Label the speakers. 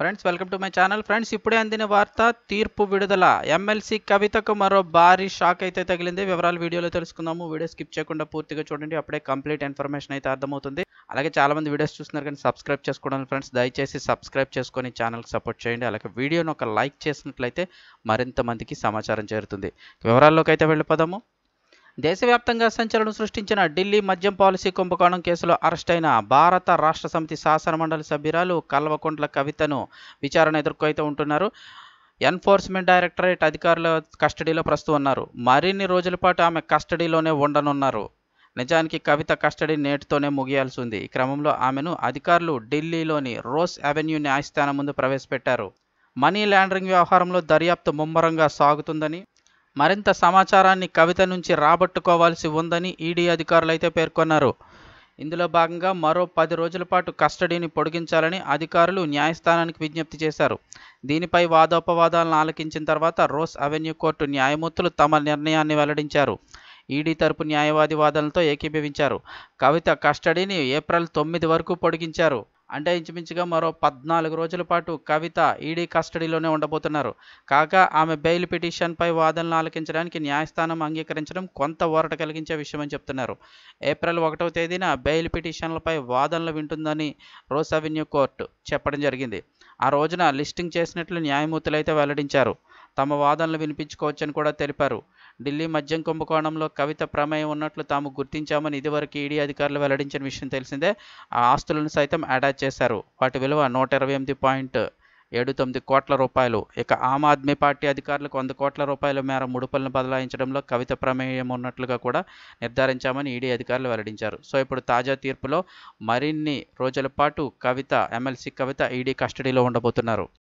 Speaker 1: friends welcome to my channel friends ఇప్పుడే అందిన వార్త తీర్పు విడుదల ఎమ్మెల్సీ కవితకు మరో భారీ షాక్ అయితే తగిలింది వివరాలు వీడియోలో తెలుసుకుందాము వీడియో స్కిప్ చేయకుండా పూర్తిగా చూడండి అప్పుడే కంప్లీట్ ఇన్ఫర్మేషన్ అయితే అర్థమవుతుంది అలాగే చాలా మంది వీడియోస్ చూస్తున్నారు కానీ సబ్స్క్రైబ్ చేసుకోవడం ఫ్రెండ్స్ దయచేసి సబ్స్క్రైబ్ చేసుకొని ఛానల్కి సపోర్ట్ చేయండి అలాగే వీడియోను ఒక లైక్ చేసినట్లయితే మరింత మందికి సమాచారం చేరుతుంది వివరాల్లోకి అయితే వెళ్ళిపోదాము దేశవ్యాప్తంగా సంచలనం సృష్టించిన ఢిల్లీ మద్యం పాలసీ కుంభకోణం కేసులో అరెస్టైన భారత రాష్ట్ర సమితి శాసనమండలి సభ్యురాలు కల్వకుంట్ల కవితను విచారణ ఎదుర్కొయితే ఉంటున్నారు ఎన్ఫోర్స్మెంట్ డైరెక్టరేట్ అధికారుల కస్టడీలో ప్రస్తుతం ఉన్నారు మరిన్ని రోజుల పాటు ఆమె కస్టడీలోనే ఉండనున్నారు నిజానికి కవిత కస్టడీ నేటితోనే ముగియాల్సి ఉంది ఈ క్రమంలో ఆమెను అధికారులు ఢిల్లీలోని రోస్ అవెన్యూ న్యాయస్థానం ముందు ప్రవేశపెట్టారు మనీ లాండరింగ్ వ్యవహారంలో దర్యాప్తు ముమ్మరంగా సాగుతుందని మరింత సమాచారాన్ని కవిత నుంచి రాబట్టుకోవాల్సి ఉందని ఈడీ అధికారులైతే పేర్కొన్నారు ఇందులో భాగంగా మరో పది రోజుల పాటు కస్టడీని పొడిగించాలని అధికారులు న్యాయస్థానానికి విజ్ఞప్తి చేశారు దీనిపై వాదోపవాదాలను ఆలకించిన తర్వాత రోస్ అవెన్యూ కోర్టు న్యాయమూర్తులు తమ నిర్ణయాన్ని వెల్లడించారు ఈడీ తరపు న్యాయవాది వాదనలతో ఏకీభవించారు కవిత కస్టడీని ఏప్రిల్ తొమ్మిది వరకు పొడిగించారు అంటే ఇంచుమించుగా మరో పద్నాలుగు రోజుల పాటు కవిత ఈడీ కస్టడీలోనే ఉండబోతున్నారు కాగా ఆమె బెయిల్ పిటిషన్పై వాదనలు ఆలకించడానికి న్యాయస్థానం అంగీకరించడం కొంత ఓరట కలిగించే విషయమని చెప్తున్నారు ఏప్రిల్ ఒకటవ తేదీన బెయిల్ పిటిషన్లపై వాదనలు వింటుందని రోస్ అవెన్యూ కోర్టు చెప్పడం జరిగింది ఆ రోజున లిస్టింగ్ చేసినట్లు న్యాయమూర్తులైతే వెల్లడించారు తమ వాదనలు వినిపించుకోవచ్చని కూడా తెలిపారు ఢిల్లీ మద్యం కుంభకోణంలో కవిత ప్రమేయం ఉన్నట్లు తాము గుర్తించామని ఇదివరకు ఈడీ అధికారులు వెల్లడించిన విషయం తెలిసిందే ఆ ఆస్తులను సైతం అటాచ్ చేశారు వాటి విలువ నూట ఇరవై ఎనిమిది పాయింట్ ఏడు తొమ్మిది కోట్ల రూపాయలు ఇక ఆమ్ ఆద్మీ పార్టీ అధికారులకు వంద కోట్ల రూపాయల మేర ముడుపులను బదలాయించడంలో కవిత ప్రమేయం ఉన్నట్లుగా కూడా నిర్ధారించామని ఈడీ అధికారులు వెల్లడించారు సో ఇప్పుడు తాజా తీర్పులో మరిన్ని రోజుల పాటు కవిత ఎమ్మెల్సీ కవిత ఈడీ కస్టడీలో ఉండబోతున్నారు